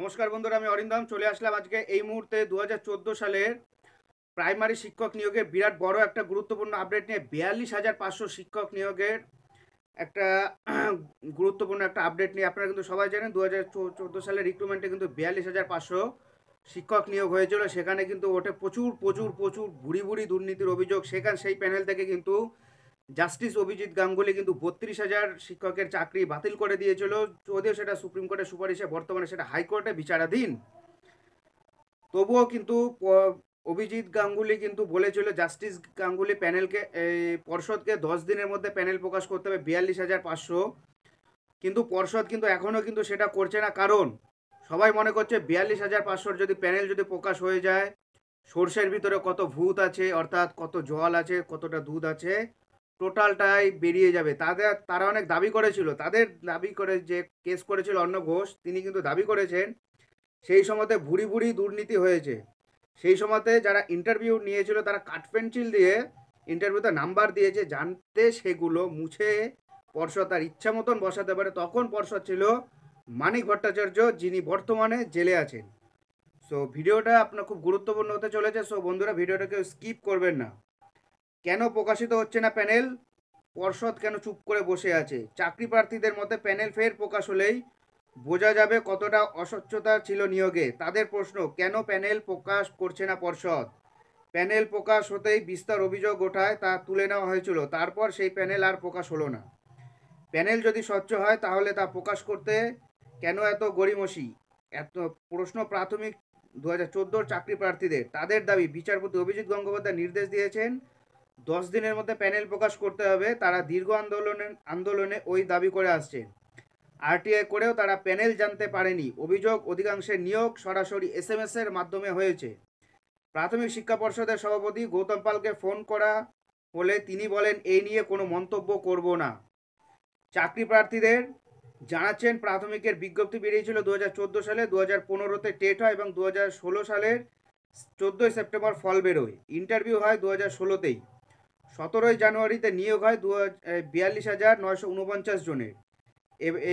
নমস্কার বন্ধুরা আমি অরিন্দম চলে আসলাম আজকে এই মুহূর্তে দু সালের প্রাইমারি শিক্ষক নিয়োগের বিরাট বড় একটা গুরুত্বপূর্ণ আপডেট নিয়ে বিয়াল্লিশ হাজার পাঁচশো শিক্ষক নিয়োগের একটা গুরুত্বপূর্ণ একটা আপডেট নিয়ে আপনারা কিন্তু সবাই জানেন দু হাজার সালের রিক্রুটমেন্টে কিন্তু বিয়াল্লিশ হাজার পাঁচশো শিক্ষক নিয়োগ হয়েছিল সেখানে কিন্তু ওঠে প্রচুর প্রচুর প্রচুর ভুড়ি ভুড়ি দুর্নীতির অভিযোগ সেখান সেই প্যানেল থেকে কিন্তু জাস্টিস অভিজিৎ গাঙ্গুলি কিন্তু বত্রিশ হাজার শিক্ষকের চাকরি বাতিল করে দিয়েছিল যদিও সেটা সুপ্রিম কোর্টের সুপারিশে বর্তমানে সেটা হাইকোর্টে বিচারাধীন তবুও কিন্তু অভিজিৎ গাঙ্গুলি কিন্তু বলেছিল জাস্টিস গাঙ্গুলি প্যানেলকে এই পর্ষদকে দশ দিনের মধ্যে প্যানেল প্রকাশ করতে হবে বিয়াল্লিশ হাজার পাঁচশো কিন্তু পর্ষদ কিন্তু এখনও কিন্তু সেটা করছে না কারণ সবাই মনে করছে বিয়াল্লিশ হাজার পাঁচশোর যদি প্যানেল যদি প্রকাশ হয়ে যায় সর্ষের ভিতরে কত ভূত আছে অর্থাৎ কত জল আছে কতটা দুধ আছে টোটালটাই বেরিয়ে যাবে তাদের তারা অনেক দাবি করেছিল তাদের দাবি করে যে কেস করেছিল অন্ন ঘোষ তিনি কিন্তু দাবি করেছেন সেই সময়তে ভুড়ি ভুড়ি দুর্নীতি হয়েছে সেই সময়তে যারা ইন্টারভিউ নিয়েছিল তারা পেন্সিল দিয়ে ইন্টারভিউতে নাম্বার দিয়েছে জানতে সেগুলো মুছে পর্ষদ তার ইচ্ছা মতন বসাতে পারে তখন পর্ষদ ছিল মানিক ভট্টাচার্য যিনি বর্তমানে জেলে আছেন সো ভিডিওটা আপনার খুব গুরুত্বপূর্ণ হতে চলেছে সো বন্ধুরা ভিডিওটাকে স্কিপ করবেন না কেন প্রকাশিত হচ্ছে না প্যানেল পর্ষদ কেন চুপ করে বসে আছে চাকরি প্রার্থীদের মতে প্যানেল ফের প্রকাশ হলেই বোঝা যাবে কতটা অস্বচ্ছতা ছিল নিয়োগে তাদের প্রশ্ন কেন প্যানেল প্রকাশ করছে না পর্ষদ প্যানেল প্রকাশ হতেই বিস্তর অভিযোগ ওঠায় তা তুলে নেওয়া হয়েছিল তারপর সেই প্যানেল আর প্রকাশ হলো না প্যানেল যদি স্বচ্ছ হয় তাহলে তা প্রকাশ করতে কেন এত গড়িমসি এত প্রশ্ন প্রাথমিক দু হাজার চাকরি প্রার্থীদের তাদের দাবি বিচারপতি অভিজিৎ গঙ্গোপাধ্যায় নির্দেশ দিয়েছেন দশ দিনের মধ্যে প্যানেল প্রকাশ করতে হবে তারা দীর্ঘ আন্দোলনে আন্দোলনে ওই দাবি করে আসছে আরটিআই করেও তারা প্যানেল জানতে পারেনি অভিযোগ অধিকাংশের নিয়োগ সরাসরি এস এম এর মাধ্যমে হয়েছে প্রাথমিক শিক্ষা পর্ষদের সভাপতি গৌতম পালকে ফোন করা হলে তিনি বলেন এই নিয়ে কোনো মন্তব্য করব না চাকরি প্রার্থীদের জানাচ্ছেন প্রাথমিকের বিজ্ঞপ্তি বেরিয়েছিল দু হাজার চোদ্দো সালে দু হাজার পনেরোতে টেট হয় এবং দু হাজার ষোলো সালের চোদ্দোই সেপ্টেম্বর ফল বেরোয় ইন্টারভিউ হয় দু হাজার ষোলোতেই সতেরোই জানুয়ারিতে নিয়োগ হয় দু বিয়াল্লিশ হাজার নয়শো উনপঞ্চাশ জনের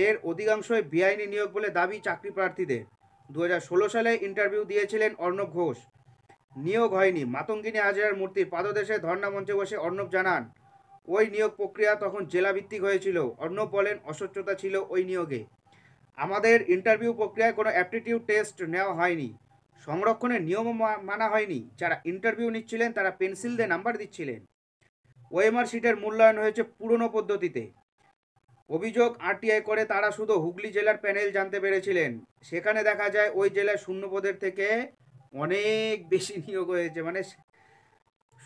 এর অধিকাংশই বেআইনি নিয়োগ বলে দাবি চাকরি প্রার্থীদের দু সালে ইন্টারভিউ দিয়েছিলেন অর্ণব ঘোষ নিয়োগ হয়নি মাতঙ্গিনী হাজারের মূর্তির পাদদেশে ধর্ণা মঞ্চে বসে অর্ণব জানান ওই নিয়োগ প্রক্রিয়া তখন জেলাভিত্তিক হয়েছিল অর্ণব বলেন অস্বচ্ছতা ছিল ওই নিয়োগে আমাদের ইন্টারভিউ প্রক্রিয়ায় কোনো অ্যাপটিটিউড টেস্ট নেওয়া হয়নি সংরক্ষণের নিয়ম মানা হয়নি যারা ইন্টারভিউ নিচ্ছিলেন তারা পেন্সিল দিয়ে নাম্বার দিচ্ছিলেন ওএমআর সিটের মূল্যায়ন হয়েছে পুরনো পদ্ধতিতে অভিযোগ আরটিআই করে তারা শুধু হুগলি জেলার প্যানেল জানতে পেরেছিলেন সেখানে দেখা যায় ওই জেলায় শূন্যপদের থেকে অনেক বেশি নিয়োগ হয়েছে মানে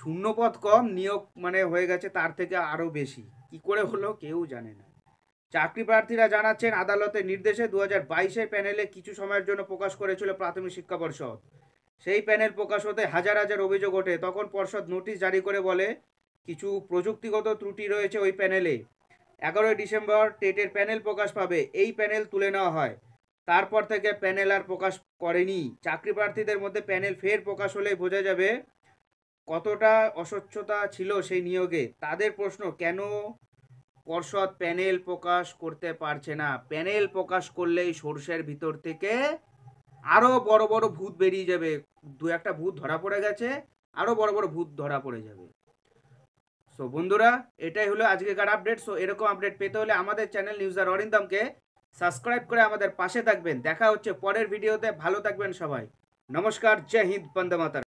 শূন্যপদ কম নিয়োগ মানে হয়ে গেছে তার থেকে আরও বেশি কি করে হলো কেউ জানে না চাকরি প্রার্থীরা জানাচ্ছেন আদালতের নির্দেশে দু হাজার প্যানেলে কিছু সময়ের জন্য প্রকাশ করেছিল প্রাথমিক শিক্ষা পর্ষদ সেই প্যানেল প্রকাশ হতে হাজার হাজার অভিযোগ ওঠে তখন পর্ষদ নোটিশ জারি করে বলে কিছু প্রযুক্তিগত ত্রুটি রয়েছে ওই প্যানেলে এগারোই ডিসেম্বর টেটের প্যানেল প্রকাশ পাবে এই প্যানেল তুলে নেওয়া হয় তারপর থেকে প্যানেল আর প্রকাশ করেনি চাকরি প্রার্থীদের মধ্যে প্যানেল ফের প্রকাশ হলে বোঝা যাবে কতটা অস্বচ্ছতা ছিল সেই নিয়োগে তাদের প্রশ্ন কেন পর্ষদ প্যানেল প্রকাশ করতে পারছে না প্যানেল প্রকাশ করলেই সর্ষের ভিতর থেকে আরও বড় বড় ভূত বেরিয়ে যাবে দু একটা ভূত ধরা পড়ে গেছে আরও বড় বড় ভূত ধরা পড়ে যাবে সো বন্ধুরা এটাই হলো আজকেকার আপডেট সো এরকম আপডেট পেতে হলে আমাদের চ্যানেল নিউজার অরিন্দমকে সাবস্ক্রাইব করে আমাদের পাশে থাকবেন দেখা হচ্ছে পরের ভিডিওতে ভালো থাকবেন সবাই নমস্কার জয় হিন্দ বন্দে মাতার